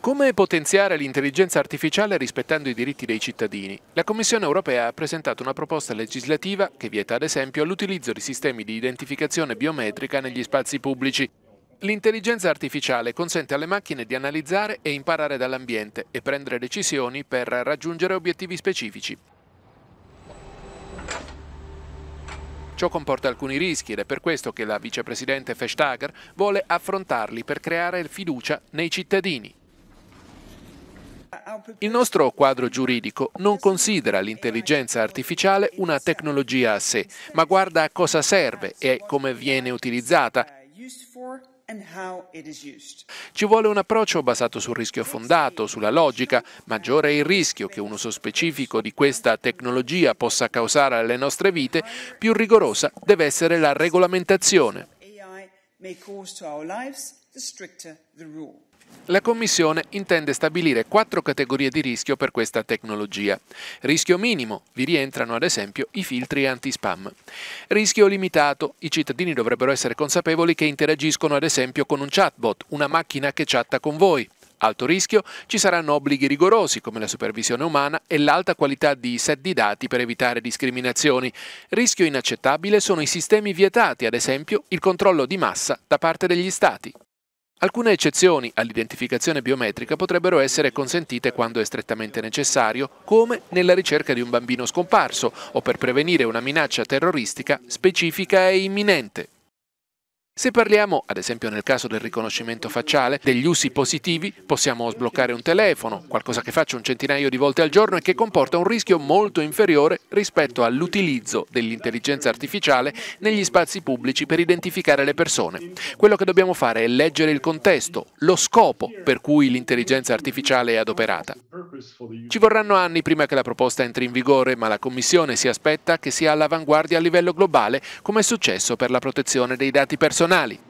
Come potenziare l'intelligenza artificiale rispettando i diritti dei cittadini? La Commissione europea ha presentato una proposta legislativa che vieta ad esempio l'utilizzo di sistemi di identificazione biometrica negli spazi pubblici. L'intelligenza artificiale consente alle macchine di analizzare e imparare dall'ambiente e prendere decisioni per raggiungere obiettivi specifici. Ciò comporta alcuni rischi ed è per questo che la vicepresidente Vestager vuole affrontarli per creare fiducia nei cittadini. Il nostro quadro giuridico non considera l'intelligenza artificiale una tecnologia a sé, ma guarda a cosa serve e come viene utilizzata. Ci vuole un approccio basato sul rischio fondato, sulla logica, maggiore è il rischio che un uso specifico di questa tecnologia possa causare alle nostre vite, più rigorosa deve essere la regolamentazione. may cause to our lives la Commissione intende stabilire quattro categorie di rischio per questa tecnologia. Rischio minimo, vi rientrano ad esempio i filtri anti-spam. Rischio limitato, i cittadini dovrebbero essere consapevoli che interagiscono ad esempio con un chatbot, una macchina che chatta con voi. Alto rischio, ci saranno obblighi rigorosi come la supervisione umana e l'alta qualità di set di dati per evitare discriminazioni. Rischio inaccettabile sono i sistemi vietati, ad esempio il controllo di massa da parte degli Stati. Alcune eccezioni all'identificazione biometrica potrebbero essere consentite quando è strettamente necessario, come nella ricerca di un bambino scomparso o per prevenire una minaccia terroristica specifica e imminente. Se parliamo, ad esempio nel caso del riconoscimento facciale, degli usi positivi, possiamo sbloccare un telefono, qualcosa che faccio un centinaio di volte al giorno e che comporta un rischio molto inferiore rispetto all'utilizzo dell'intelligenza artificiale negli spazi pubblici per identificare le persone. Quello che dobbiamo fare è leggere il contesto, lo scopo per cui l'intelligenza artificiale è adoperata. Ci vorranno anni prima che la proposta entri in vigore, ma la Commissione si aspetta che sia all'avanguardia a livello globale, come è successo per la protezione dei dati personali.